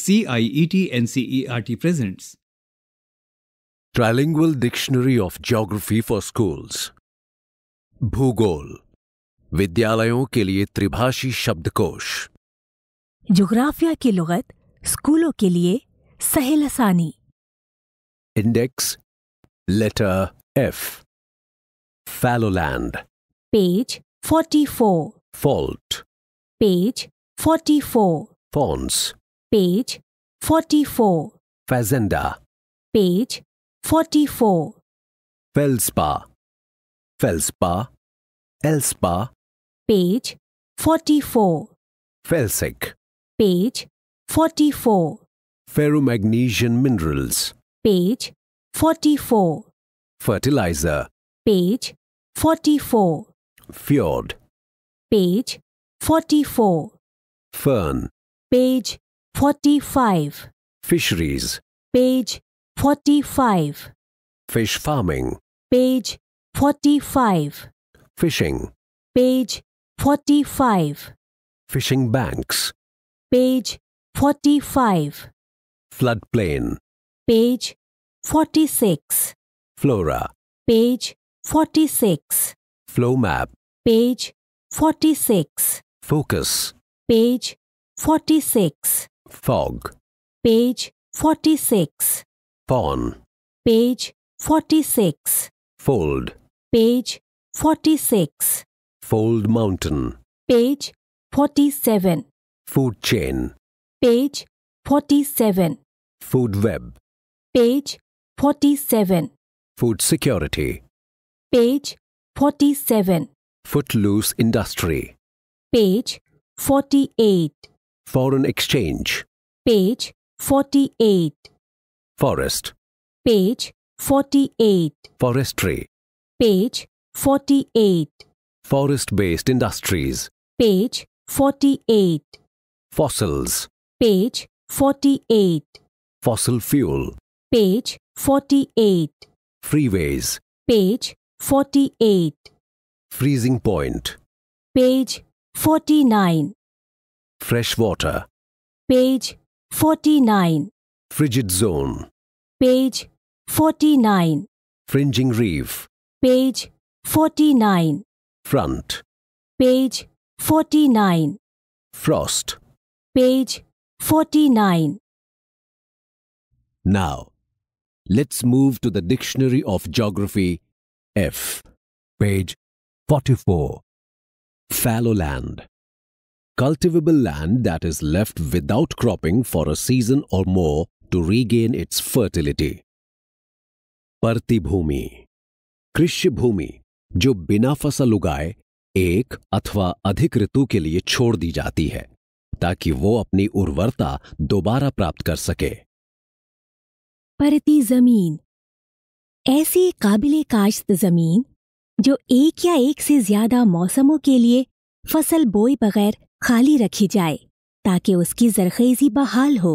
CIET NCERT presents Trilingual Dictionary of Geography for Schools भूगोल विद्यालयों के लिए त्रिभाषी शब्दकोश जोग्राफिया की लुगत स्कूलों के लिए सहेल आसानी index letter F fallow land page 44 fault page 44 fauna Page 44. Fazenda. Page 44. Feldspar. Feldspar. elspa Page 44. Felsic. Page 44. Ferromagnesian minerals. Page 44. Fertilizer. Page 44. Fjord. Page 44. Fern. Page 45. Fisheries. Page 45. Fish farming. Page 45. Fishing. Page 45. Fishing banks. Page 45. Floodplain. Page 46. Flora. Page 46. Flow map. Page 46. Focus. Page 46. Fog. Page 46. Fawn. Page 46. Fold. Page 46. Fold Mountain. Page 47. Food Chain. Page 47. Food Web. Page 47. Food Security. Page 47. Footloose Industry. Page 48. Foreign exchange. Page 48. Forest. Page 48. Forestry. Page 48. Forest based industries. Page 48. Fossils. Page 48. Fossil fuel. Page 48. Freeways. Page 48. Freezing point. Page 49. Fresh water. Page 49. Frigid zone. Page 49. Fringing reef. Page 49. Front. Page 49. Frost. Page 49. Now, let's move to the Dictionary of Geography, F, page 44. Fallow land. cultivable land that is left without cropping for a season or more to regain its fertility. प्रतिभूमि कृषि भूमि जो बिना फसल उगाए एक अथवा अधिक ऋतु के लिए छोड़ दी जाती है ताकि वो अपनी उर्वरता दोबारा प्राप्त कर सके परती जमीन ऐसी काबिल काश्त जमीन जो एक या एक से ज्यादा मौसमों के लिए फसल बोए बगैर खाली रखी जाए ताकि उसकी जरखेजी बहाल हो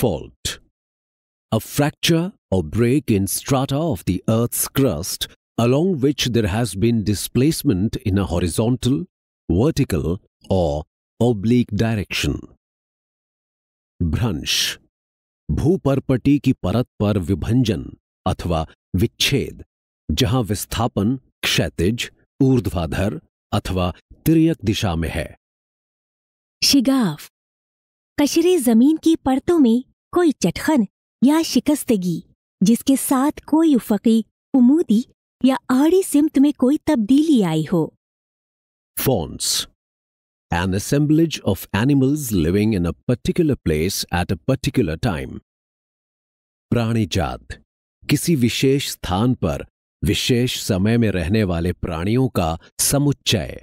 fault a fracture or break in strata of the earth crust along which there has been displacement in a horizontal vertical or oblique direction भ्रंश भूपरपटी की परत पर विभंजन अथवा विच्छेद जहां विस्थापन क्षैतिज ऊर्ध्वाधर अथवा तिरयक दिशा में है शिगाफ कशरे जमीन की परतों में कोई चटखन या शिकस्तगी जिसके साथ कोई उफकी उमूदी या आड़ी सिमत में कोई तब्दीली आई हो fauna an assemblage of animals living in a particular place at a particular time प्राणी जात किसी विशेष स्थान पर विशेष समय में रहने वाले प्राणियों का समुच्चय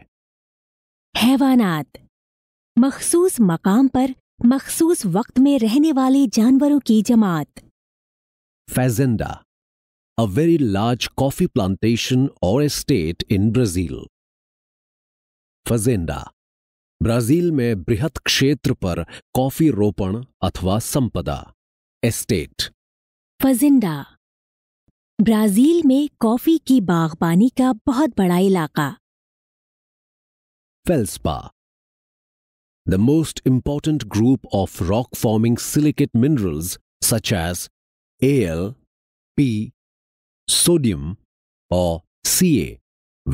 हैवानात मखसूस मकाम पर मखसूस वक्त में रहने वाले जानवरों की जमात fazenda a very large coffee plantation or estate in Brazil fazenda Brazil में बृहत क्षेत्र पर कॉफी रोपण अथवा संपदा एस्टेट फजेंडा ब्राजील में कॉफी की बागबानी का बहुत बड़ा इलाका feldspar the most important group of rock forming silicate minerals such as L P sodium or C A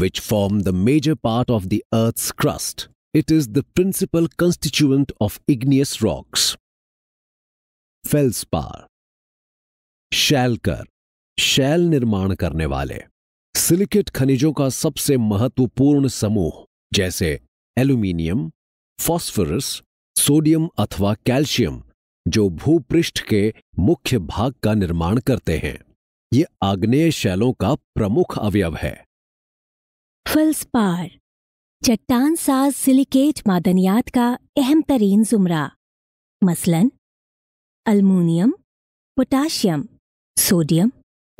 which form the major part of the earth's crust it is the principal constituent of igneous rocks feldspar शैलकर शैल निर्माण करने वाले silicate खनिजों का सबसे महत्वपूर्ण समूह जैसे एल्यूमिनियम फॉस्फोरस सोडियम अथवा कैल्शियम जो भूपृष्ठ के मुख्य भाग का निर्माण करते हैं ये आग्नेय शैलों का प्रमुख अवयव है फल्सपार चट्टान साज सिलिकेट मादनियात का अहम तरीन जुमरा मसलन अल्मोनियम पोटाशियम सोडियम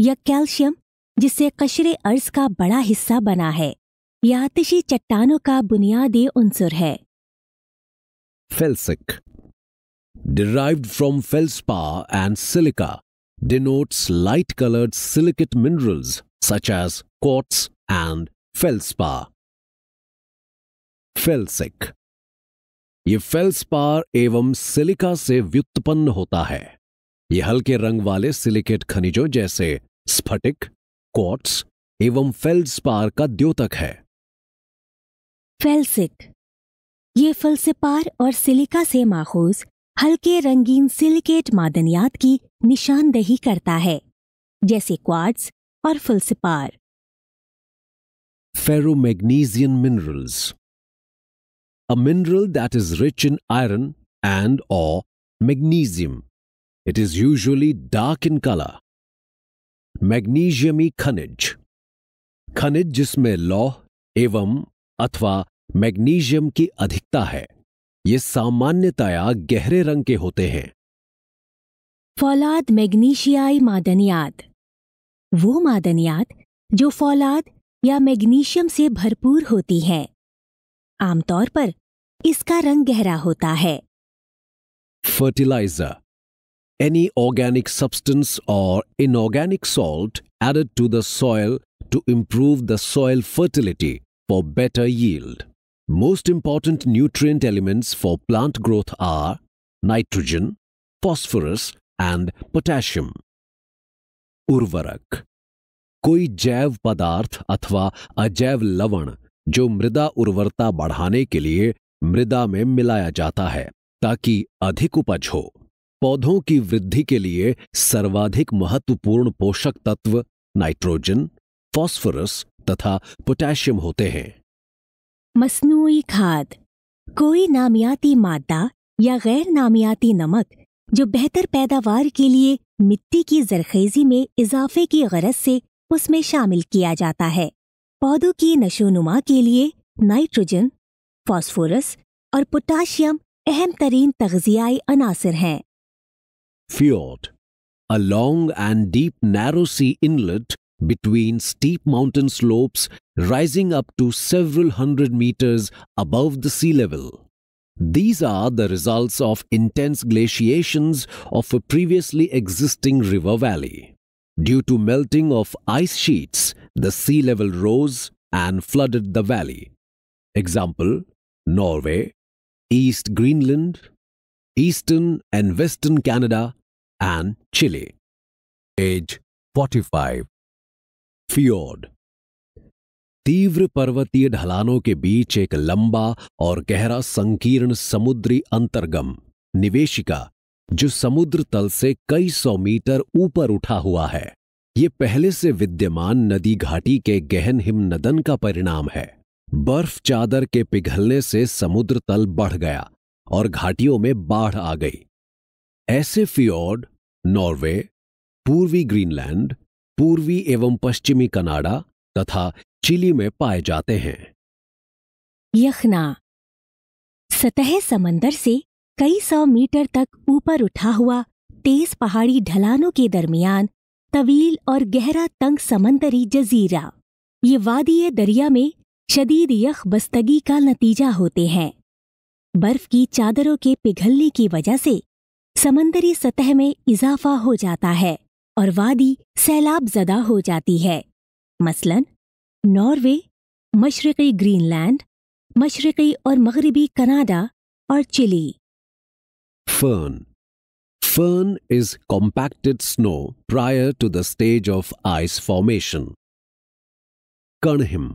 या कैल्शियम जिससे कशरे अर्ज का बड़ा हिस्सा बना है या आतिशी चट्टानों का बुनियादी उंसुर है felsic derived from feldspar and silica denotes light coloured silicate minerals such as quartz and feldspar felsic ये फेल्सपार एवं सिलिका से व्युत्पन्न होता है ये हल्के रंग वाले सिलिकेट खनिजों जैसे स्फटिक क्वार्ट्स एवं फेल्सपार का द्योतक है फेल्सिक ये फलसेपार और सिलिका से माखूज हल्के रंगीन सिलिकेट मादनियात की निशानदेही करता है जैसे क्वार्ट्स और feldspar ferromagnesian minerals a mineral that is rich in iron and और magnesium It is usually dark in color. मैग्नीशियमी खनिज खनिज जिसमें लौह एवं अथवा मैग्नीशियम की अधिकता है ये सामान्यतया गहरे रंग के होते हैं फौलाद मैग्नीशियाई मादनियात वो मादनियात जो फौलाद या मैग्नीशियम से भरपूर होती हैं आमतौर पर इसका रंग गहरा होता है fertiliser any organic substance or inorganic salt added to the soil to improve the soil fertility for better yield. Most important nutrient elements for plant growth are nitrogen, phosphorus and potassium. Urvarak कोई जैव पदार्थ अथवा अजैव लवण जो मृदा उर्वरता बढ़ाने के लिए मृदा में मिलाया जाता है ताकि अधिक उपज हो पौधों की वृद्धि के लिए सर्वाधिक महत्वपूर्ण पोषक तत्व नाइट्रोजन फॉस्फोरस तथा पोटेशियम होते हैं मसनू खाद कोई नामियाती मादा या गैर नामियाती नमक जो बेहतर पैदावार के लिए मिट्टी की जरखेजी में इजाफे की गरज से उसमें शामिल किया जाता है पौधों की नशोनुमा के लिए नाइट्रोजन फॉस्फोरस और पोटाशियम अहम तरीन तगजियाई अनासर हैं fjord, a long and deep narrow sea inlet between steep mountain slopes rising up to several hundred meters above the sea level. These are the results of intense glaciations of a previously existing river valley. Due to melting of ice sheets, the sea level rose and flooded the valley. Example, Norway, East Greenland, Eastern and Western Canada and Chile. Age 45. Fjord. तीव्र पर्वतीय ढलानों के बीच एक लंबा और गहरा संकीर्ण समुद्री अंतर्गम निवेशिका जो समुद्र तल से कई सौ मीटर ऊपर उठा हुआ है ये पहले से विद्यमान नदी घाटी के गहन हिमनदन का परिणाम है बर्फ चादर के पिघलने से समुद्र तल बढ़ गया और घाटियों में बाढ़ आ गई ऐसे फियोर्ड नॉर्वे पूर्वी ग्रीनलैंड पूर्वी एवं पश्चिमी कनाडा तथा चिली में पाए जाते हैं यखना सतह समंदर से कई सौ मीटर तक ऊपर उठा हुआ तेज पहाड़ी ढलानों के दरमियान तवील और गहरा तंग समंदरी जजीरा ये वादी दरिया में शदीद यख बस्तगी का नतीजा होते हैं बर्फ की चादरों के पिघलने की वजह से समंदरी सतह में इजाफा हो जाता है और वादी सैलाब जदा हो जाती है मसलन नॉर्वे मशरक़ी ग्रीनलैंड मशरक़ी और मगरबी कनाडा और Chile firn firn is compacted snow prior to the stage of ice formation कणहिम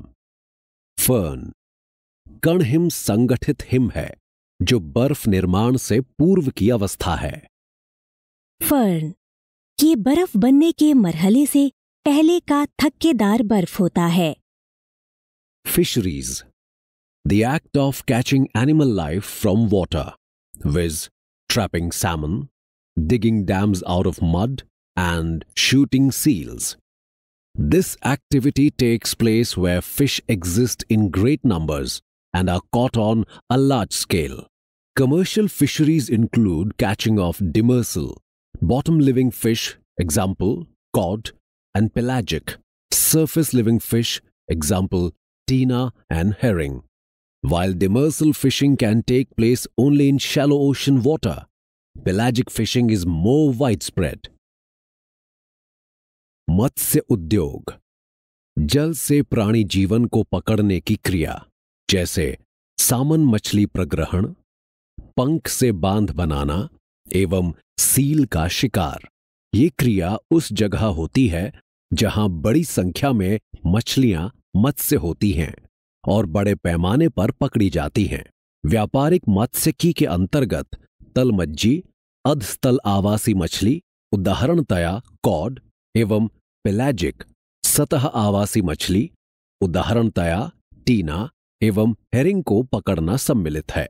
फर्न कणहिम संगठित हिम है जो बर्फ निर्माण से पूर्व की अवस्था है फर्न ये बर्फ बनने के मरहले से पहले का थकेदार बर्फ होता है fisheries the act of catching animal life from water with trapping salmon digging clams out of mud and shooting seals this activity takes place where fish exist in great numbers and are caught on a large scale. Commercial fisheries include catching of demersal, bottom-living fish, example, cod, and pelagic, surface-living fish, example, tina and herring. While demersal fishing can take place only in shallow ocean water, pelagic fishing is more widespread. मत्स्य उद्योग jal se prani jivan ko पकड़ने ki kriya. जैसे सामन मछली प्रग्रहण पंख से बांध बनाना एवं seal का शिकार ये क्रिया उस जगह होती है जहां बड़ी संख्या में मछलियां मत्स्य होती हैं और बड़े पैमाने पर पकड़ी जाती हैं व्यापारिक मत्स्यकी के अंतर्गत तलमज्जी अधस्तल आवासी मछली उदाहरणतया कॉड एवं पेलैजिक सतह आवासी मछली उदाहरणतया टीना एवं हेरिंग को पकड़ना सम्मिलित है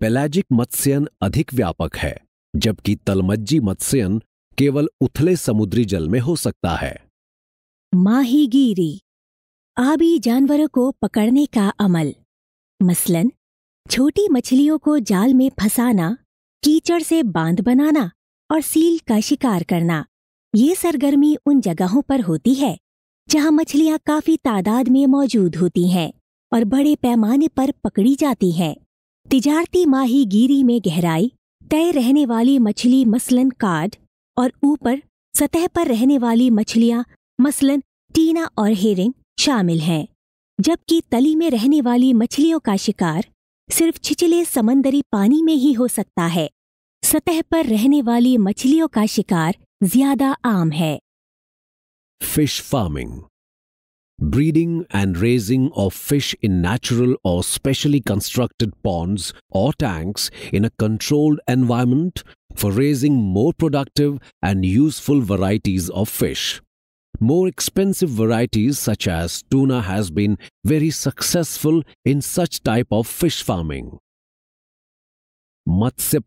पेलैजिक मत्स्यन अधिक व्यापक है जबकि तलमज्जी मत्स्यन केवल उथले समुद्री जल में हो सकता है माहीगीरी आबी जानवरों को पकड़ने का अमल मसलन छोटी मछलियों को जाल में फंसाना कीचड़ से बांध बनाना और सील का शिकार करना ये सरगर्मी उन जगहों पर होती है जहां मछलियां काफी तादाद में मौजूद होती हैं और बड़े पैमाने पर पकड़ी जाती हैं तिजारती गिरी में गहराई तय रहने वाली मछली मसलन कार्ड और ऊपर सतह पर रहने वाली मछलियां मसलन टीना और हेरिंग शामिल हैं जबकि तली में रहने वाली मछलियों का शिकार सिर्फ छिचले समंदरी पानी में ही हो सकता है सतह पर रहने वाली मछलियों का शिकार ज्यादा आम है fish farming breeding and raising of fish in natural or specially constructed ponds or tanks in a controlled environment for raising more productive and useful varieties of fish. More expensive varieties such as tuna has been very successful in such type of fish farming. मत्स्य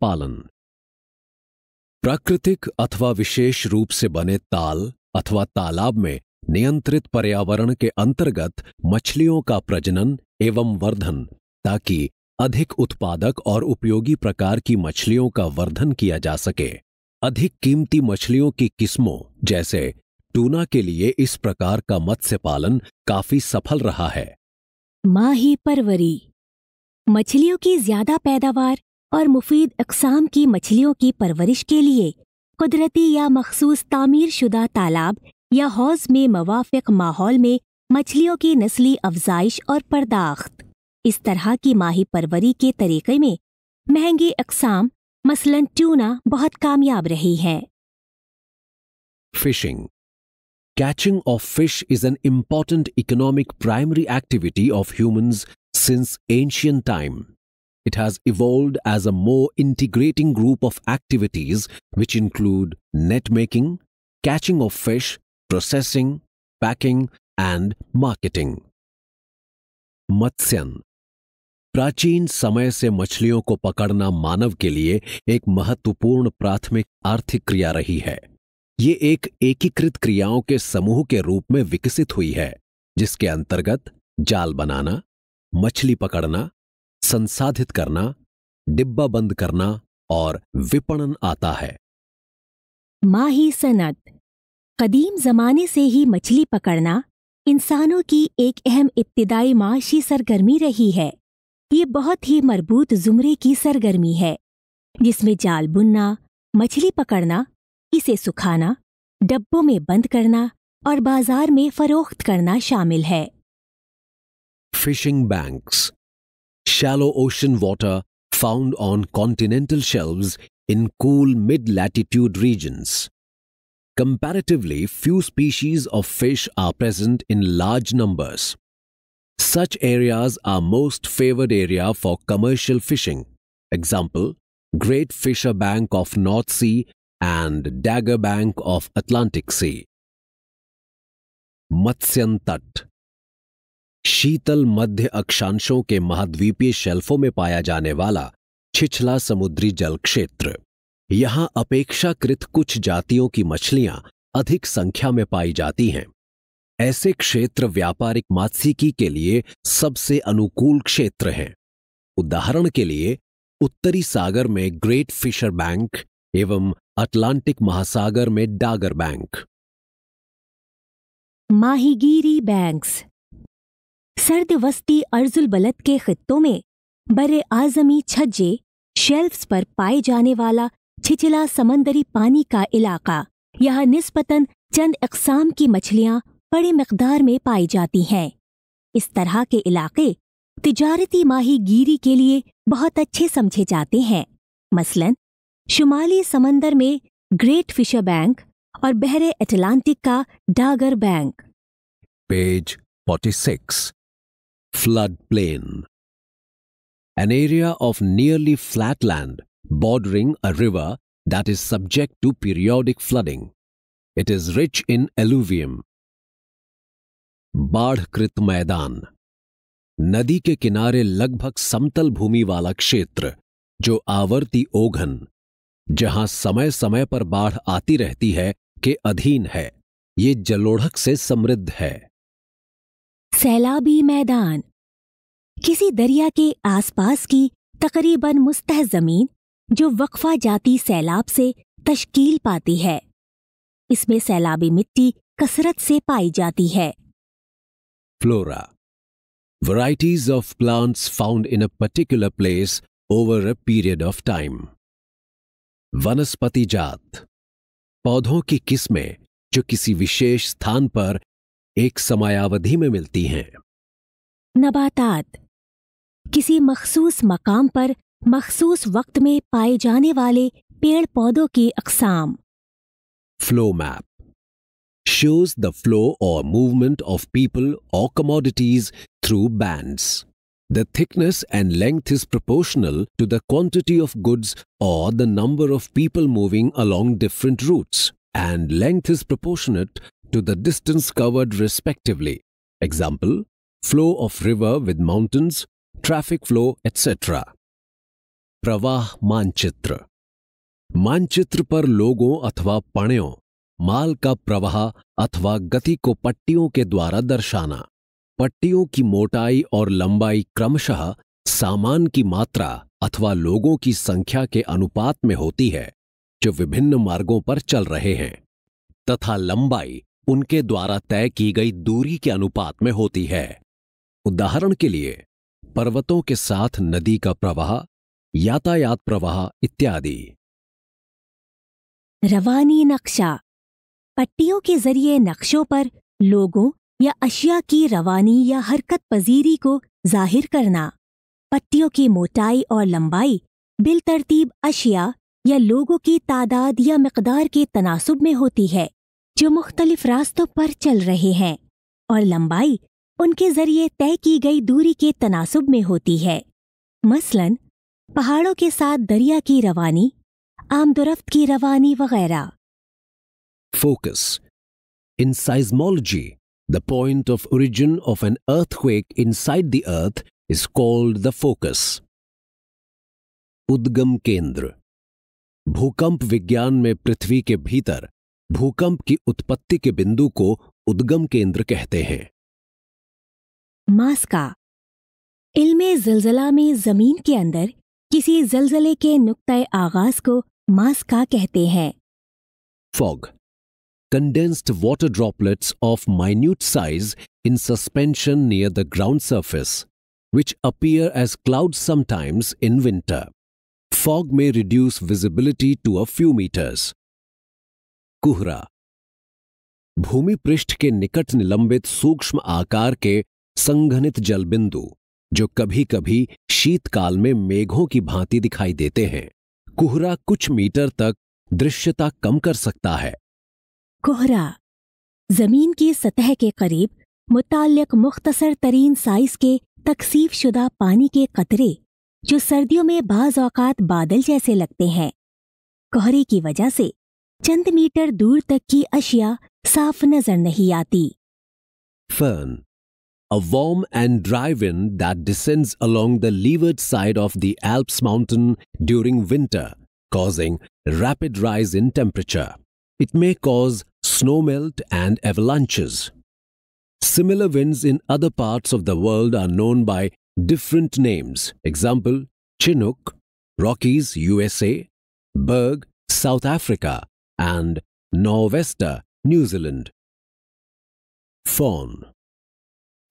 प्राकृतिक अथवा विशेष रूप से बने ताल अथवा तालाब में नियंत्रित पर्यावरण के अंतर्गत मछलियों का प्रजनन एवं वर्धन ताकि अधिक उत्पादक और उपयोगी प्रकार की मछलियों का वर्धन किया जा सके अधिक कीमती मछलियों की किस्मों जैसे टूना के लिए इस प्रकार का मत्स्य पालन काफी सफल रहा है माही परवरी मछलियों की ज्यादा पैदावार और मुफीद अकसाम की मछलियों की परवरिश के लिए कुदरती या मखसूस तामीर शुदा तालाब या हौज में मवाफिक माहौल में मछलियों की नस्ली अफजाइश और पर्दाख्त इस तरह की माही परवरी के तरीके में महंगी अकसाम मसलन ट्यूना बहुत कामयाब रही है fishing catching of fish is an important economic primary activity of human since ancient time it has evolve as a more integrating group of activities which include net making catching of fish processing packing and marketing मत्स्यन प्राचीन समय से मछलियों को पकड़ना मानव के लिए एक महत्वपूर्ण प्राथमिक आर्थिक क्रिया रही है ये एक एकीकृत क्रियाओं के समूह के रूप में विकसित हुई है जिसके अंतर्गत जाल बनाना मछली पकड़ना संसाधित करना डिब्बा बंद करना और विपणन आता है माही सनत कदीम जमाने से ही मछली पकड़ना इंसानों की एक अहम इब्तदाई माशी सरगर्मी रही है ये बहुत ही मरबूत जुमरे की सरगर्मी है जिसमें जाल बुनना मछली पकड़ना इसे सुखाना डब्बों में बंद करना और बाजार में फरोख्त करना शामिल है fishing banks shallow ocean water found on continental shelves in cool mid latitude regions Comparatively, few species of fish are present in large numbers. Such areas are most favored area for commercial fishing. Example, Great Fisher Bank of North Sea and Dagger Bank of Atlantic Sea. मत्स्यन तट शीतल मध्य अक्षांशों के महाद्वीपीय शेल्फों में पाया जाने वाला छिछला समुद्री जल क्षेत्र यहाँ अपेक्षाकृत कुछ जातियों की मछलियां अधिक संख्या में पाई जाती हैं ऐसे क्षेत्र व्यापारिक मात्स्यिकी के लिए सबसे अनुकूल क्षेत्र हैं उदाहरण के लिए उत्तरी सागर में ग्रेट फिशर बैंक एवं अटलांटिक महासागर में डागर बैंक माहीगीरी बैंक्स सर्द वस्ती अर्जुल बलत के खित्तों में बड़े आजमी छज्जे शेल्फ्स पर पाए जाने वाला छिचिला समंदरी पानी का इलाका यहाँ निस्पतन चंद अकसाम की मछलियाँ बड़ी मकदार में पाई जाती हैं इस तरह के इलाके तिजारती माही गिरी के लिए बहुत अच्छे समझे जाते हैं मसलन शुमाली समंदर में ग्रेट फिशर बैंक और बहरे अटलांटिक का Dogger Bank page 46 flood plain an area of nearly flat land bordering a river that is subject to periodic flooding. It is rich in alluvium. बाढ़कृत मैदान नदी के किनारे लगभग समतल भूमि वाला क्षेत्र जो आवर्ती ओघन जहां समय समय पर बाढ़ आती रहती है के अधीन है ये जलोढ़क से समृद्ध है सैलाबी मैदान किसी दरिया के आसपास की तकरीबन मुस्तह जमीन जो वक्फा जाति सैलाब से तश्कील पाती है इसमें सैलाबी मिट्टी कसरत से पाई जाती है flora varieties of plants found in a particular place over a period of time वनस्पति जात पौधों की किस्में जो किसी विशेष स्थान पर एक समयावधि में मिलती हैं नबातात किसी मखसूस मकाम पर मखसूस वक्त में पाए जाने वाले पेड़ पौधों की अकसाम flow map shows the flow or movement of people or commodities through bands. The thickness and length is proportional to the quantity of goods or the number of people moving along different routes, and length is proportionate to the distance covered respectively. Example, flow of river with mountains, traffic flow, etc. प्रवाह मानचित्र मानचित्र पर लोगों अथवा पणों माल का प्रवाह अथवा गति को पट्टियों के द्वारा दर्शाना पट्टियों की मोटाई और लंबाई क्रमशः सामान की मात्रा अथवा लोगों की संख्या के अनुपात में होती है जो विभिन्न मार्गों पर चल रहे हैं तथा लंबाई उनके द्वारा तय की गई दूरी के अनुपात में होती है उदाहरण के लिए पर्वतों के साथ नदी का प्रवाह यातायात प्रवाह इत्यादि रवानी नक्शा पट्टियों के जरिए नक्शों पर लोगों या अशिया की रवानी या हरकत पजीरी को जाहिर करना पट्टियों की मोटाई और लंबाई बिल तरतीब अशिया या लोगों की तादाद या मकदार के तनासब में होती है जो मुख्तलिफ रास्तों पर चल रहे हैं और लंबाई उनके जरिए तय की गई दूरी के तनासब में होती है मसलन पहाड़ों के साथ दरिया की रवानी आमदोरफ्त की रवानी वगैरह focus in seismology the point of origin of an earthquake side the earth is called the focus उद्गम केंद्र भूकंप विज्ञान में पृथ्वी के भीतर भूकंप की उत्पत्ति के बिंदु को उद्गम केंद्र कहते हैं मास्का इलमे जिलजिला में जमीन के अंदर किसी जलजले के नुक्ते आगाज को मास्का कहते हैं fog condensed water droplets of minute size in suspension near the ground surface which appear as cloud sometimes in winter fog may reduce visibility to a few metres कुहरा भूमि पृष्ठ के निकट निलंबित सूक्ष्म आकार के संघनित जलबिंदु जो कभी कभी शीतकाल में मेघों की भांति दिखाई देते हैं कोहरा कुछ मीटर तक दृश्यता कम कर सकता है कोहरा जमीन की सतह के करीब मुतक मुख्तसर तरीन साइज के तकसीफ शुदा पानी के कतरे जो सर्दियों में बाज औकात बादल जैसे लगते हैं कोहरे की वजह से चंद मीटर दूर तक की अशिया साफ नजर नहीं आती foehn a warm and dry wind that descends along the leeward side of the Alps mountain during winter, causing rapid rise in temperature. It may cause snowmelt and avalanches. Similar winds in other parts of the world are known by different names. Example, Chinook, Rockies, USA, Berg, South Africa, and Norwester, New Zealand. Fawn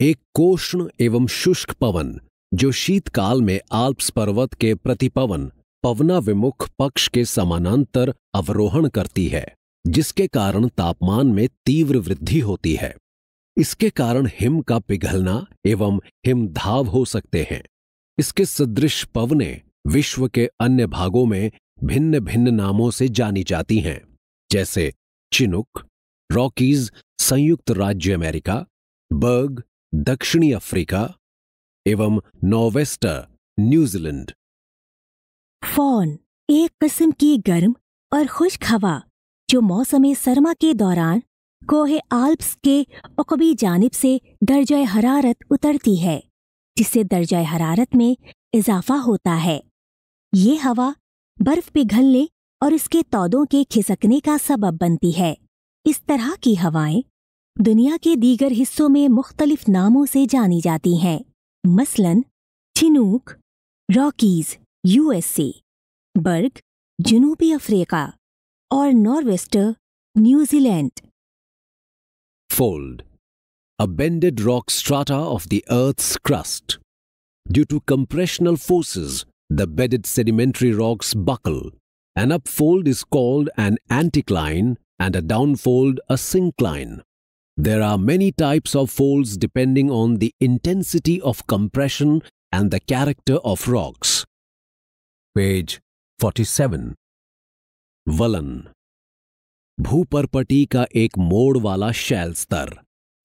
एक कोष्ण एवं शुष्क पवन जो शीतकाल में Alps पर्वत के प्रतिपवन पवना विमुख पक्ष के समानांतर अवरोहण करती है जिसके कारण तापमान में तीव्र वृद्धि होती है इसके कारण हिम का पिघलना एवं हिमधाव हो सकते हैं इसके सदृश पवने विश्व के अन्य भागों में भिन्न भिन्न नामों से जानी जाती हैं जैसे चिनुक रॉकीज संयुक्त राज्य अमेरिका बर्ग दक्षिणी अफ्रीका एवं नॉर्वेस्टर न्यूजीलैंड फॉन एक किस्म की गर्म और खुश्क हवा जो मौसम सरमा के दौरान कोहे आल्प्स के उकबी जानब से दर्ज हरारत उतरती है जिससे दर्ज हरारत में इजाफा होता है ये हवा बर्फ पिघलने और इसके तौदों के खिसकने का सबब बनती है इस तरह की हवाएं दुनिया के दीगर हिस्सों में मुख्तलिफ नामों से जानी जाती हैं मसलन चिनूक रॉकीज यूएसए बर्ग जनूबी अफ्रीका और nor'wester New Zealand Fold, a bended rock strata of the Earth's crust. Due to compressional forces, the bedded sedimentary rocks buckle. An upfold is called an anticline and a downfold a syncline. There are many types of folds depending on the intensity of compression and the character of rocks. Page 47 Vallan भूपरपटी का एक मोड़ वाला शैल स्तर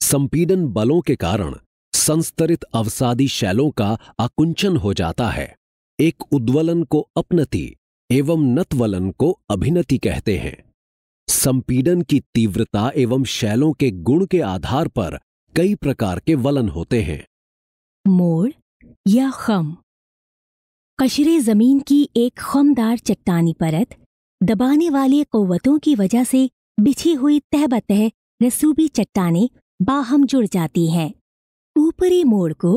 संपीडन बलों के कारण संस्तरित अवसादी शैलों का आकुंचन हो जाता है एक उद्वलन को अपनति एवं नतवलन को अभिनति कहते हैं संपीडन की तीव्रता एवं शैलों के गुण के आधार पर कई प्रकार के वलन होते हैं मोड़ या खम कशरे जमीन की एक खमदार चट्टानी परत दबाने वाली कौवतों की वजह से बिछी हुई तह बतह रसूबी चट्टाने बाहम जुड़ जाती हैं ऊपरी मोड़ को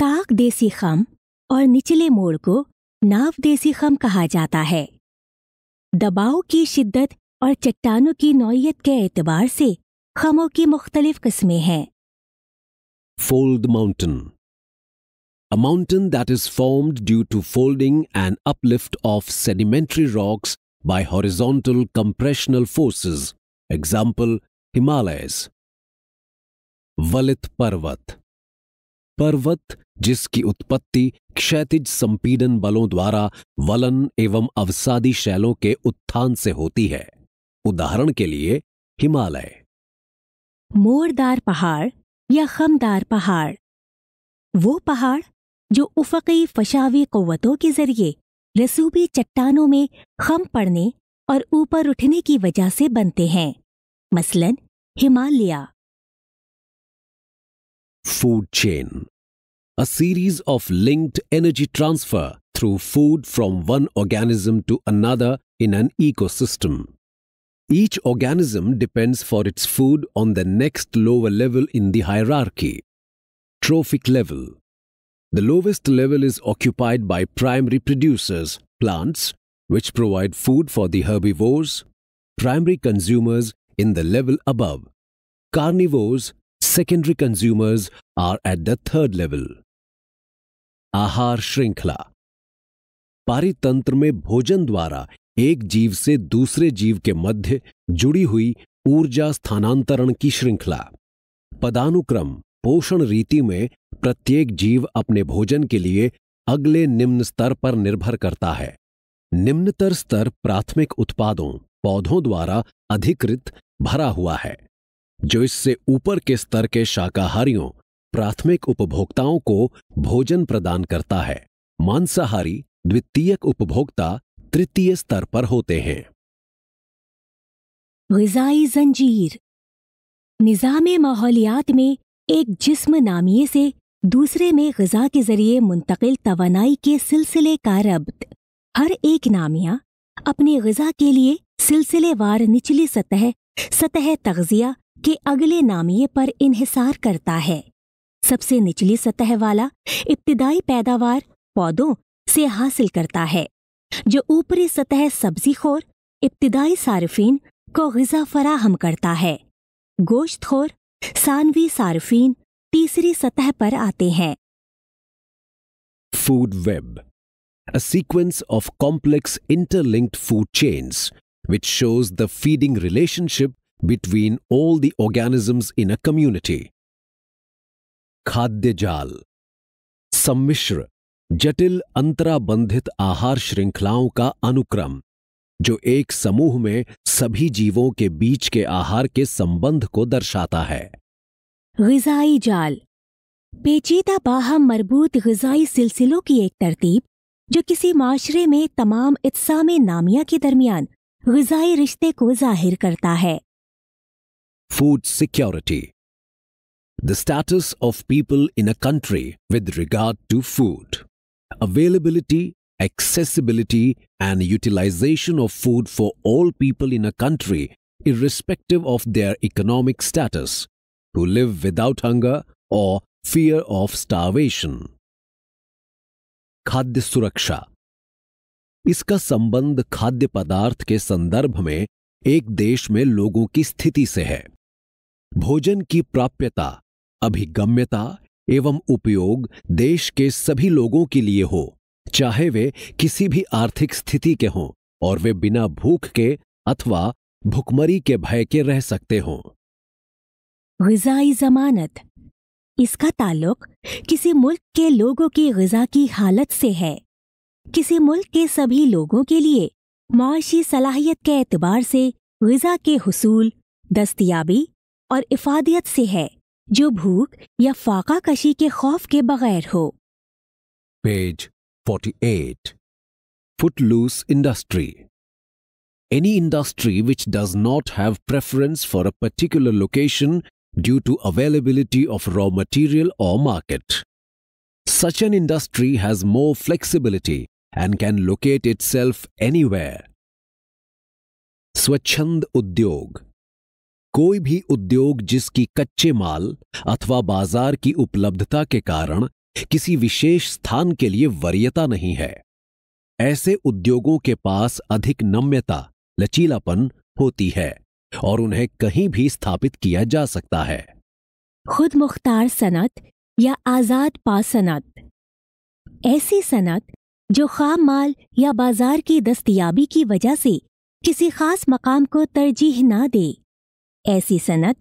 ताक देसी खम और निचले मोड़ को नाव देसी खम कहा जाता है दबाव की शिद्दत और चट्टानों की नौयत के एतबार से खमों की मुख्तलिफ किस्में हैं fold mountain a mountain that is formed due to folding and uplift of sedimentary rocks by horizontal compressional forces example Himalaya वलित पर्वत पर्वत जिसकी उत्पत्ति क्षैतिज संपीडन बलों द्वारा वलन एवं अवसादी शैलों के उत्थान से होती है उदाहरण के लिए हिमालय मोरदार पहाड़ या खमदार पहाड़ वो पहाड़ जो उफकी फशावी कौतों के ज़रिए रसूबी चट्टानों में खम पड़ने और ऊपर उठने की वजह से बनते हैं मसलन Himalaya food chain a series of linked energy transfer through food from one organism to another in an ecosystem Each organism depends for its food on the next lower level in the hierarchy, trophic level. The lowest level is occupied by primary producers, plants, which provide food for the herbivores, primary consumers in the level above. Carnivores, secondary consumers are at the third level. Ahar Shrinkla पारितंत्र में भोजन द्वारा एक जीव से दूसरे जीव के मध्य जुड़ी हुई ऊर्जा स्थानांतरण की श्रृंखला पदानुक्रम पोषण रीति में प्रत्येक जीव अपने भोजन के लिए अगले निम्न स्तर पर निर्भर करता है निम्नतर स्तर प्राथमिक उत्पादों पौधों द्वारा अधिकृत भरा हुआ है जो इससे ऊपर के स्तर के शाकाहारियों प्राथमिक उपभोक्ताओं को भोजन प्रदान करता है मांसाहारी द्वितीयक उपभोक्ता तृतीय स्तर पर होते हैं गजाई जंजीर निज़ाम माहौलियात में एक जिस्म नामिए से दूसरे में गजा के जरिए मुंतकिल तोानाई के सिलसिले का रब्त हर एक नामिया अपनी गजा के लिए सिलसिलेवार निचली सतह सतह तगजिया के अगले नामिए पर इहिसार करता है सबसे निचली सतह वाला इब्तदाई पैदावार पौधों से हासिल करता है जो ऊपरी सतह सब्जी खोर इब्तदाई सार्फिन को गजा फराहम करता है गोश्त खोर सानवी सार्फिन तीसरी सतह पर आते हैं food web a sequence of complex interlinked food chains which shows the feeding relationship between all the organism in a community खाद्य जाल सम्मिश्र जटिल अंतराबंधित आहार श्रृंखलाओं का अनुक्रम जो एक समूह में सभी जीवों के बीच के आहार के संबंध को दर्शाता है गजाई जाल पेचीदा बाहम मरबूत गजाई सिलसिलों की एक तरतीब जो किसी माशरे में तमाम इत्सा नामिया के दरमियान गजाई रिश्ते को जाहिर करता है food security the status of people in a country with regard to food availability, accessibility, and utilization of food for all people in a country, irrespective of their economic status, who live without hunger or fear of starvation. खाद्य सुरक्षा इसका संबंध खाद्य पदार्थ के संदर्भ में एक देश में लोगों की स्थिति से है भोजन की प्राप्यता अभिगम्यता एवं उपयोग देश के सभी लोगों के लिए हो चाहे वे किसी भी आर्थिक स्थिति के हों और वे बिना भूख के अथवा भुखमरी के भय के रह सकते हों गजाई जमानत इसका ताल्लुक किसी मुल्क के लोगों की गजा की हालत से है किसी मुल्क के सभी लोगों के लिए माशी सलाहियत के एतबार से गजा के हसूल दस्तियाबी और इफादियत से है जो भूख या फाका कशी के खौफ के बगैर हो page forty eight footloose industry any industry which does not have preference for a particular location due to availability of raw material और market such an industry has more flexibility and can locate itself any स्वच्छंद उद्योग कोई भी उद्योग जिसकी कच्चे माल अथवा बाजार की उपलब्धता के कारण किसी विशेष स्थान के लिए वरीयता नहीं है ऐसे उद्योगों के पास अधिक नम्यता लचीलापन होती है और उन्हें कहीं भी स्थापित किया जा सकता है खुद मुख्तार सनत या आजाद पा सनत ऐसी सनत जो खाम माल या बाजार की दस्तियाबी की वजह से किसी खास मकाम को तरजीह ना दे ऐसी सनत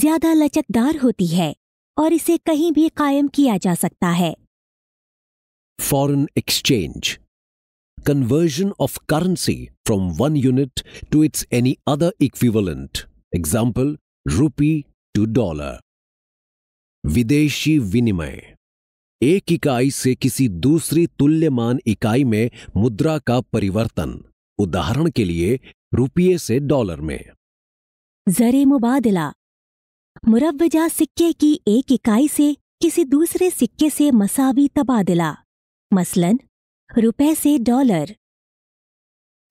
ज्यादा लचकदार होती है और इसे कहीं भी कायम किया जा सकता है foreign exchange conversion of currency from one unit to its any other equivalent example rupee to dollar विदेशी विनिमय एक इकाई से किसी दूसरी तुल्यमान इकाई में मुद्रा का परिवर्तन उदाहरण के लिए रुपये से डॉलर में जरे मुबादला मुरवजा सिक्के की एक इकाई से किसी दूसरे सिक्के से मसावी तबादला मसलन रुपए से dollar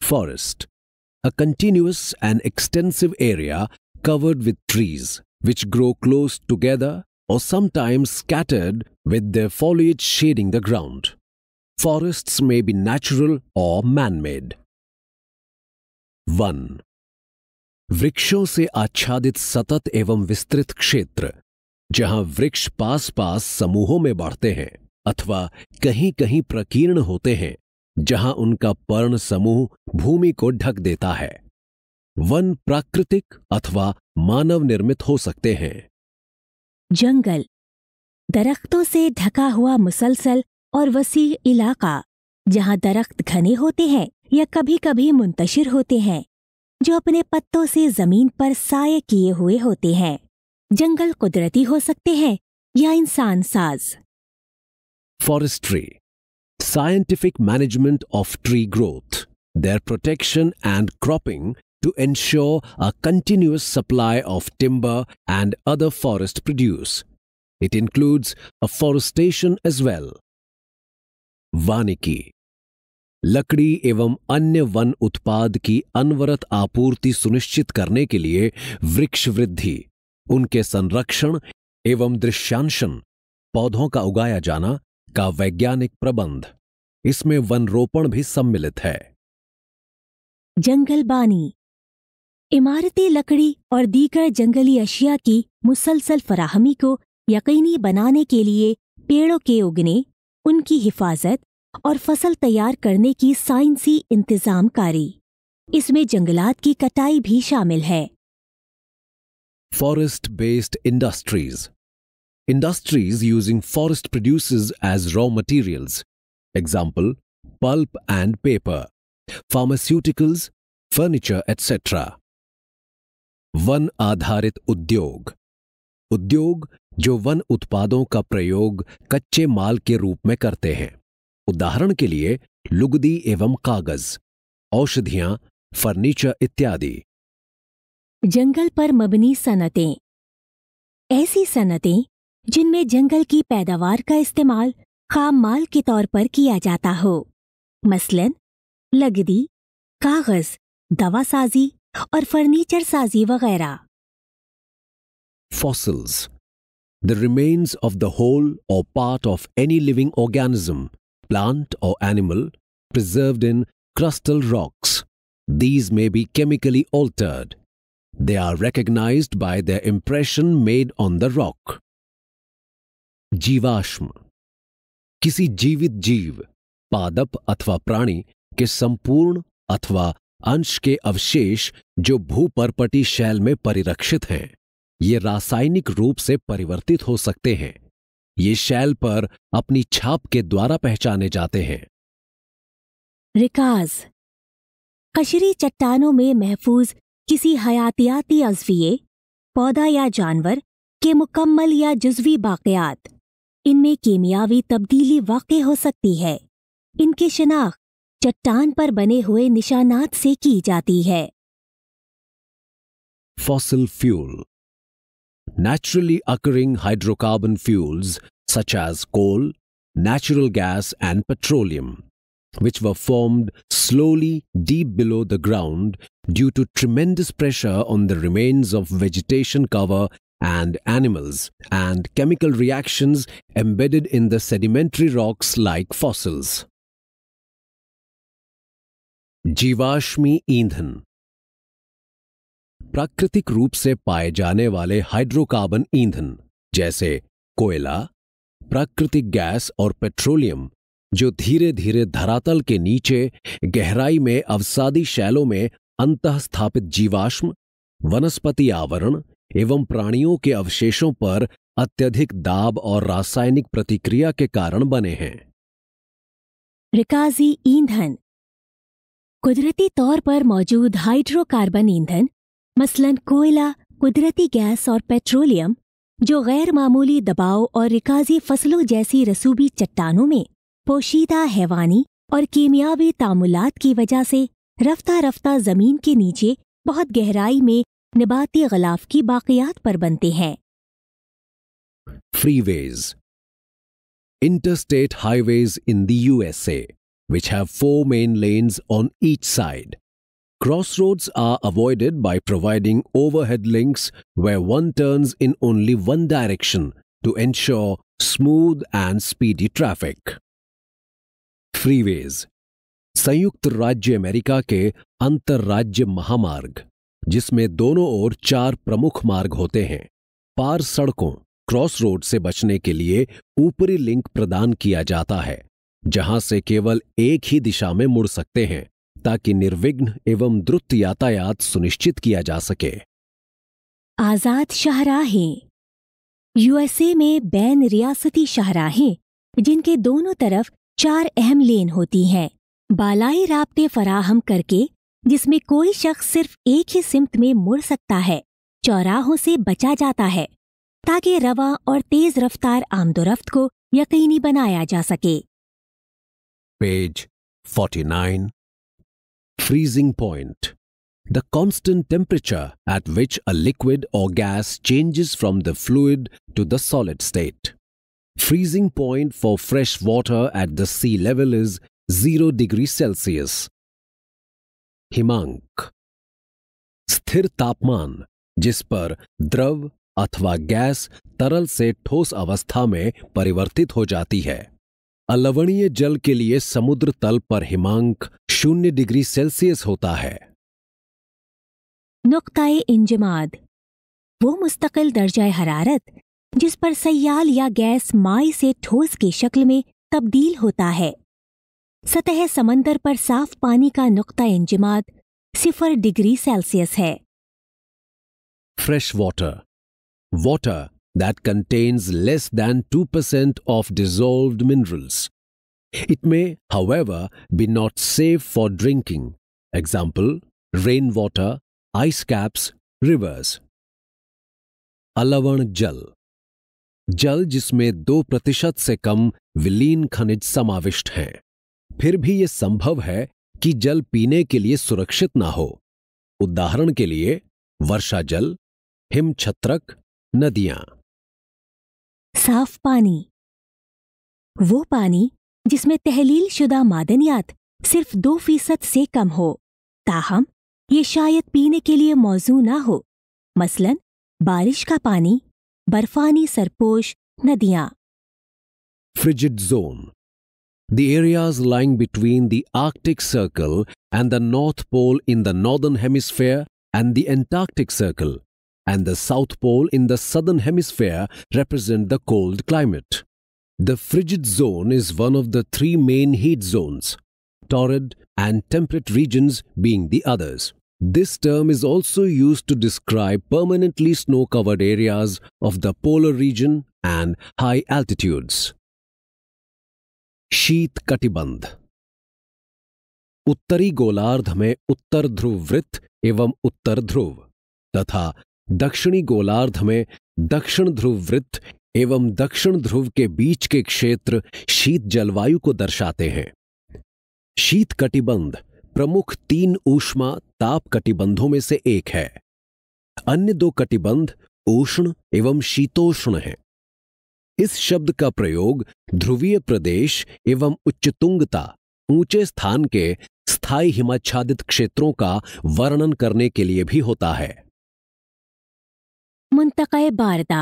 forest a continuous and extensive area covered with trees which grow close together और sometimes scattered with the foliage shading the ground forests may be natural और मैनमेड वन वृक्षों से आच्छादित सतत एवं विस्तृत क्षेत्र जहां वृक्ष पास पास समूहों में बढ़ते हैं अथवा कहीं कहीं प्रकीर्ण होते हैं जहां उनका पर्ण समूह भूमि को ढक देता है वन प्राकृतिक अथवा मानव निर्मित हो सकते हैं जंगल दरख्तों से ढका हुआ मुसलसल और वसी इलाका जहां दरख्त घने होते हैं या कभी कभी मुंतशिर होते हैं जो अपने पत्तों से जमीन पर साय किए हुए होते हैं जंगल कुदरती हो सकते हैं या इंसान साज forestry scientific management of tree growth their protection and cropping to ensure a continuous supply of timber and other forest produce it includes afforestation as well वानिकी लकड़ी एवं अन्य वन उत्पाद की अनवरत आपूर्ति सुनिश्चित करने के लिए वृक्ष वृद्धि उनके संरक्षण एवं दृश्यांशन पौधों का उगाया जाना का वैज्ञानिक प्रबंध इसमें वन रोपण भी सम्मिलित है जंगल बानी इमारती लकड़ी और दीगर जंगली अशिया की मुसलसल फराहमी को यकीनी बनाने के लिए पेड़ों के उगने उनकी हिफाजत और फसल तैयार करने की साइंसी इंतजामकारी इसमें जंगलात की कटाई भी शामिल है forest based industries industries using forest produce as raw materials example pulp and paper pharmaceuticals furniture etcetera वन आधारित उद्योग उद्योग जो वन उत्पादों का प्रयोग कच्चे माल के रूप में करते हैं उदाहरण के लिए लुगदी एवं कागज औषधियां फर्नीचर इत्यादि जंगल पर मबनी सनतें ऐसी सनतें जिनमें जंगल की पैदावार का इस्तेमाल खाम माल के तौर पर किया जाता हो मसलन लगदी कागज दवा साजी और फर्नीचर साजी वगैरह fossils the remains of the whole और part of any living organism plant or animal preserved in crustal rocks. These may be chemically altered. They are recognized by their impression made on the rock. जीवाश्म किसी जीवित जीव पादप अथवा प्राणी के संपूर्ण अथवा अंश के अवशेष जो भूपरपटी शैल में परिरक्षित हैं ये रासायनिक रूप से परिवर्तित हो सकते हैं ये शैल पर अपनी छाप के द्वारा पहचाने जाते हैं रिकाज कशरी चट्टानों में महफूज किसी हयातियाती अज्विये पौधा या जानवर के मुकम्मल या जुजवी बाक़यात इनमें कीमियावी तब्दीली वाक़ हो सकती है इनकी शिनाख्त चट्टान पर बने हुए निशानात से की जाती है fossil fuel naturally occurring hydrocarbon fuels such as coal, natural gas and petroleum, which were formed slowly deep below the ground due to tremendous pressure on the remains of vegetation cover and animals and chemical reactions embedded in the sedimentary rocks like fossils. Jivashmi Indhan प्राकृतिक रूप से पाए जाने वाले hydrocarbon ईंधन जैसे कोयला प्राकृतिक गैस और पेट्रोलियम जो धीरे धीरे धरातल के नीचे गहराई में अवसादी शैलों में अंतस्थापित जीवाश्म वनस्पति आवरण एवं प्राणियों के अवशेषों पर अत्यधिक दाब और रासायनिक प्रतिक्रिया के कारण बने हैं रिकाजी ईंधन कुदरती तौर पर मौजूद हाइड्रोकार्बन ईंधन मसलन कोयला कुदरती गैस और पेट्रोलियम जो गैर मामूली दबाव और रिकाजी फसलों जैसी रसूबी चट्टानों में पोशीदा हैवानी और कीमियावी तामुलात की वजह से रफ्ता रफ्ता ज़मीन के नीचे बहुत गहराई में निबाती गलाफ की बाकियात पर बनते हैं interstate highways in the U S A which four main lanes on each side, Crossroads are avoided by providing overhead links where one turns in only one direction to ensure smooth and speedy traffic. Freeways संयुक्त राज्य America के अंतर्राज्य महामार्ग जिसमें दोनों ओर चार प्रमुख मार्ग होते हैं पार सड़कों क्रॉस रोड से बचने के लिए ऊपरी लिंक प्रदान किया जाता है जहां से केवल एक ही दिशा में मुड़ सकते हैं ताकि निर्विघ्न एवं द्रुत यातायात सुनिश्चित किया जा सके आजाद शाहराहे यूएसए में बैन रियासती शाहराहे जिनके दोनों तरफ चार अहम लेन होती हैं बालाई राबते फराहम करके जिसमें कोई शख्स सिर्फ एक ही सिमत में मुड़ सकता है चौराहों से बचा जाता है ताकि रवा और तेज रफ्तार आमदोरफ्त को यकीनी बनाया जा सके page nine freezing point. The constant temperature at which a liquid or gas changes from the fluid to the solid state. Freezing point for fresh water at the sea level is 0 degrees Celsius. Himank, स्थिर तापमान जिस पर द्रव अथवा gas तरल से ठोस अवस्था में परिवर्तित हो जाती है अलवणीय जल के लिए समुद्र तल पर हिमांक शून्य डिग्री सेल्सियस होता है नुकताए इंजमाद वो मुस्तकिल दर्जा हरारत जिस पर सयाल या गैस माई से ठोस की शक्ल में तब्दील होता है सतह समंदर पर साफ पानी का नुकता इंजमाद सिफर डिग्री सेल्सियस है fresh water water that contains less than 2% of dissolved minerals. It may, however, be not safe for drinking, example, rainwater, ice caps, rivers. Alavan Jal जल जिसमें दो प्रतिशत से कम विलीन खनिज समाविष्ट हैं फिर भी यह संभव है कि जल पीने के लिए सुरक्षित ना हो उदाहरण के लिए वर्षा जल हिमछत्रक नदियां साफ पानी वो पानी जिसमें तहलील शुदा मादनियात सिर्फ दो फीसद से कम हो ताहम ये शायद पीने के लिए मौजू ना हो मसलन बारिश का पानी बर्फानी सरपोश नदियां frigid zone The areas lying between the Arctic Circle and the North Pole in the Northern Hemisphere and the Antarctic Circle and the South Pole in the southern hemisphere represent the cold climate. The frigid zone is one of the three main heat zones, torrid and temperate regions being the others. This term is also used to describe permanently snow-covered areas of the polar region and high altitudes. Sheet कटिबंध उत्तरी गोलार्ध में Uttar ध्रुव वृत्त एवं उत्तर ध्रुव दक्षिणी गोलार्ध में दक्षिण ध्रुव वृत्त एवं दक्षिण ध्रुव के बीच के क्षेत्र शीत जलवायु को दर्शाते हैं शीत कटिबंध प्रमुख तीन ऊष्मा ताप कटिबंधों में से एक है अन्य दो कटिबंध उष्ण एवं शीतोष्ण है इस शब्द का प्रयोग ध्रुवीय प्रदेश एवं उच्चतुंगता ऊंचे स्थान के स्थायी हिमाच्छादित क्षेत्रों का वर्णन करने के लिए भी होता है मुंतक बारदा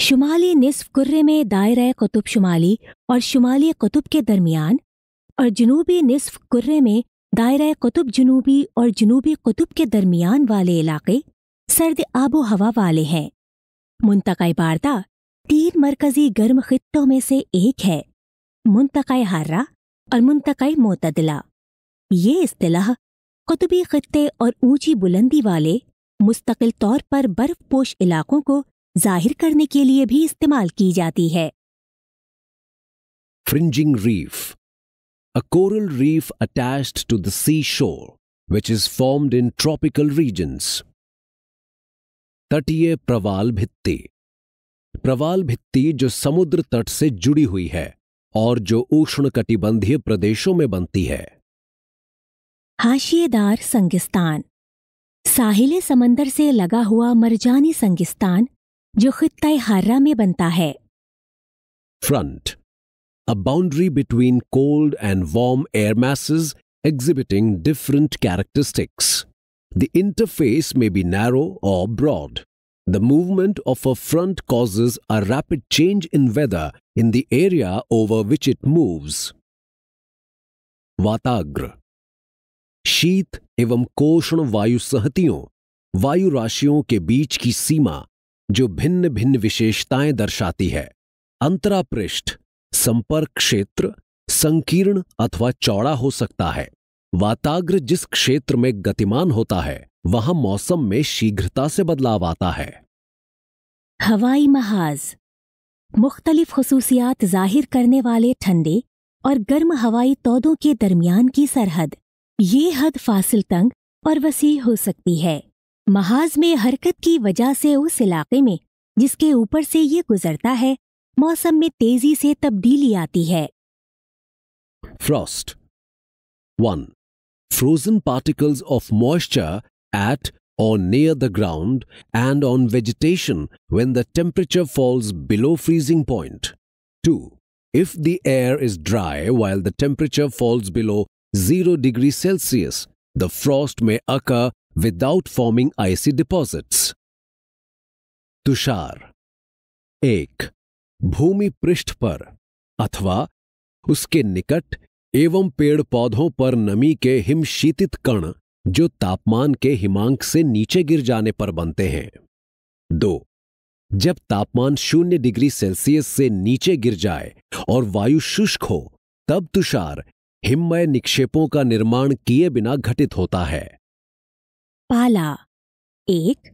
शुमाली निसफ कुर्रे में दायरे कुतुब शुमाली और शुमाली कुतुब के दरमियान और जनूबी निसफ कुर्रे में दायरे कुतुब जनूबी और जनूबी कुतुब के दरमियान वाले इलाके सर्द आबो हवा वाले हैं मुंतक़ बारदा तीन मरकजी गर्म खत्ों में से एक है मुंतक़ हर्रा और मुंतक़ मोतदला ये अतलाह कुतुबी खत्े और ऊंची बुलंदी वाले मुस्तकिल तौर पर बर्फपोश इलाकों को जाहिर करने के लिए भी इस्तेमाल की जाती है fringing reef a coral reef attach to the sea shore which is formed in tropical regions तटीय प्रवाल भित्ति प्रवाल भित्ति जो समुद्र तट से जुड़ी हुई है और जो उष्ण कटिबंधीय प्रदेशों में बनती है हाशिएदार संगिस्तान साहिले समंदर से लगा हुआ मरजानी संगिस्तान जो खित हर्रा में बनता है front a boundary between cold and warm air masses exhibiting different characteristics the interface may be narrow और broad the movement of a front causes a rapid change in weather in the area over which it moves वाताग्र शीत एवं कोष्ण वायु सहतियों वायु राशियों के बीच की सीमा जो भिन्न भिन्न विशेषताएं दर्शाती है अंतरापृष्ठ संपर्क क्षेत्र संकीर्ण अथवा चौड़ा हो सकता है वाताग्र जिस क्षेत्र में गतिमान होता है वहां मौसम में शीघ्रता से बदलाव आता है हवाई महाज मुख्तलिफ खसूसियात जाहिर करने वाले ठंडे और गर्म हवाई तौदों के दरमियान की सरहद ये हद फासिल तंग और वसी हो सकती है महाज में हरकत की वजह से उस इलाके में जिसके ऊपर से ये गुजरता है मौसम में तेजी से तब्दीली आती है frost one frozen particles of moisture at और near the ground and on vegetation when the temperature falls below freezing point two if the air is dry while the temperature falls below zero degree Celsius, the frost may occur without forming icy deposits. तुषार एक भूमि पृष्ठ पर अथवा उसके निकट एवं पेड़ पौधों पर नमी के हिमशीतित कण जो तापमान के हिमांक से नीचे गिर जाने पर बनते हैं दो जब तापमान शून्य डिग्री सेल्सियस से नीचे गिर जाए और वायु शुष्क हो तब तुषार हिममय निक्षेपों का निर्माण किए बिना घटित होता है पाला एक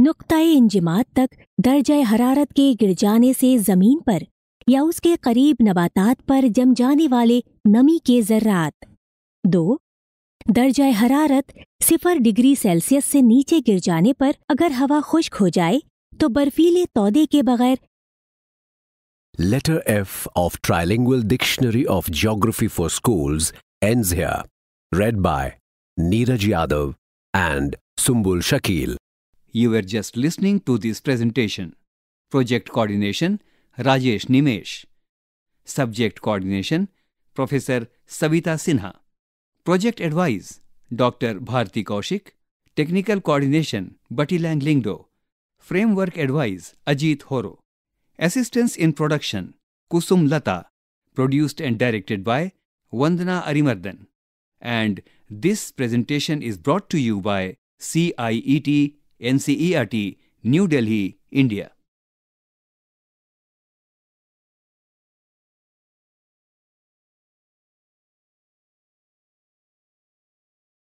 नुकता इंजिमात तक दर्ज हरारत के गिर जाने से जमीन पर या उसके करीब नबातात पर जम जाने वाले नमी के जर्रात दो दर्ज हरारत सिफर डिग्री सेल्सियस से नीचे गिर जाने पर अगर हवा खुश्क हो जाए तो बर्फीले तौदे के बगैर Letter F of Trilingual Dictionary of Geography for Schools ends here. Read by Neeraj Yadav and Sumbul Shakil. You were just listening to this presentation. Project Coordination Rajesh Nimesh. Subject Coordination Professor Savita Sinha. Project Advice Dr. Bharti Kaushik. Technical Coordination Batilang Lingdo. Framework Advice Ajit Horo. Assistance in production Kusum Lata, produced and directed by Vandana Arimardhan. And this presentation is brought to you by CIET NCERT, New Delhi, India.